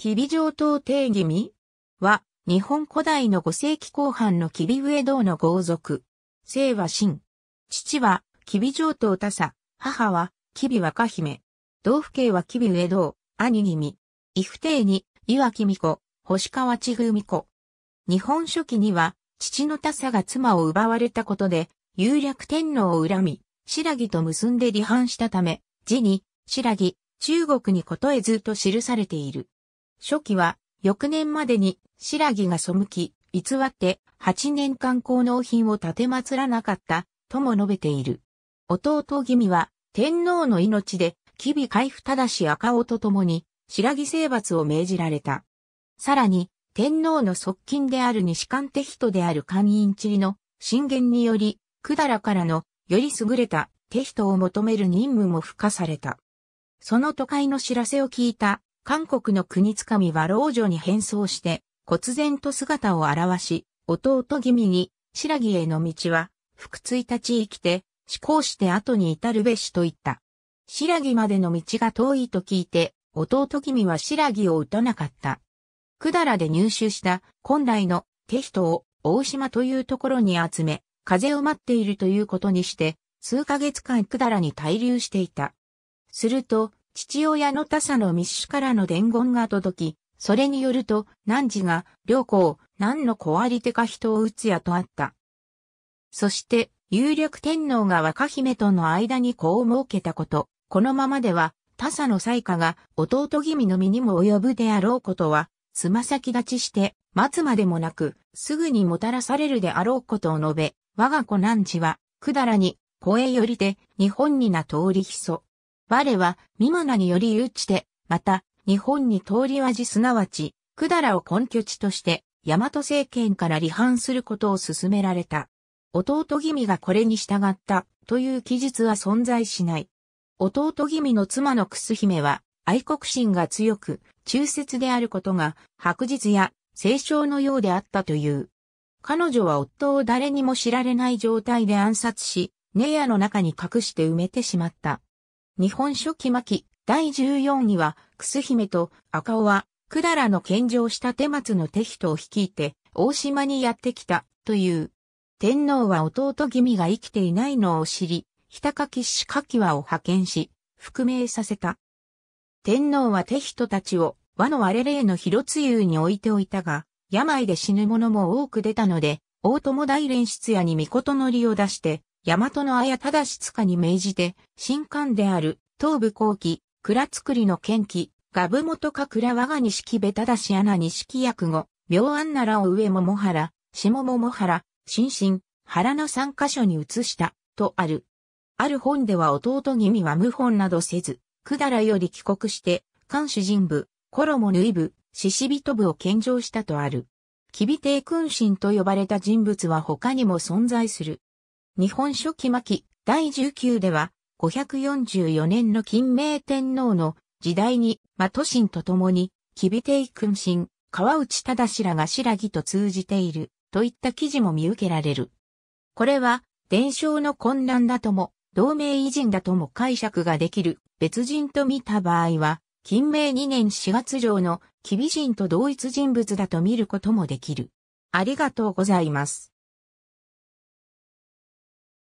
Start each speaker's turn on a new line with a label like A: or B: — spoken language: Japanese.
A: 吉備上等定義味は、日本古代の5世紀後半の吉備上道の豪族。姓は秦。父は、吉備上等多佐。母は、吉備若姫。同府兄は吉備上道、兄君。伊府帝に、岩木美子、星川千風美子。日本初期には、父の多佐が妻を奪われたことで、有略天皇を恨み、白木と結んで離反したため、字に、白木、中国にことえずと記されている。初期は、翌年までに、白木が背き、偽って、8年間功能品を立てまつらなかった、とも述べている。弟君は、天皇の命で、吉備海た正し赤尾と共に、白木征伐を命じられた。さらに、天皇の側近である西官手人である官員地理の進言により、百済からのより優れた手人を求める任務も付加された。その都会の知らせを聞いた韓国の国つかみは老女に変装して、忽然と姿を現し、弟気味に、白木への道は、福津一日生きて、思考して後に至るべしと言った。白木までの道が遠いと聞いて、弟君は白木を打たなかった。百済で入手した本来の手人を大島というところに集め、風を待っているということにして、数ヶ月間百済に滞留していた。すると、父親の他者の密書からの伝言が届き、それによると、汝が、良子何の小あり手か人を打つやとあった。そして、有力天皇が若姫との間に子を設けたこと、このままでは、他者の才華が弟君の身にも及ぶであろうことは、つま先立ちして、待つまでもなく、すぐにもたらされるであろうことを述べ、我が子汝は、くだらに、声よりて、日本にな通りひそ。我は、ミムナにより誘致で、また、日本に通り味すなわち、百済を根拠地として、大和政権から離反することを勧められた。弟君がこれに従った、という記述は存在しない。弟君の妻の楠姫は、愛国心が強く、忠節であることが、白日や、清少のようであったという。彼女は夫を誰にも知られない状態で暗殺し、ネアの中に隠して埋めてしまった。日本書紀巻、第14には、楠姫と赤尾は、だらの献上した手松の手人を率いて、大島にやってきた、という。天皇は弟君が生きていないのを知り、日高しか柿わを派遣し、復命させた。天皇は手人たちを和の我れへの広津湯に置いておいたが、病で死ぬ者も多く出たので、大友大連室屋に御事のりを出して、大和の綾忠塚に命じて、新官である、東部後期、蔵造りの剣記、ガブ元か倉我が木部忠し穴木役後、病安ならを上桃原、下桃原、新進、原の三箇所に移した、とある。ある本では弟君は謀反などせず、くだらより帰国して、官主人部、衣縫い部、獅子人部を献上したとある。吉備帝君臣と呼ばれた人物は他にも存在する。日本書紀巻第19では、544年の金明天皇の時代に、マトシンと共に、キビテイ君臣、川内忠らが白木と通じている、といった記事も見受けられる。これは、伝承の混乱だとも、同盟偉人だとも解釈ができる、別人と見た場合は、金明2年4月上の、キビ人と同一人物だと見ることもできる。ありがとうございます。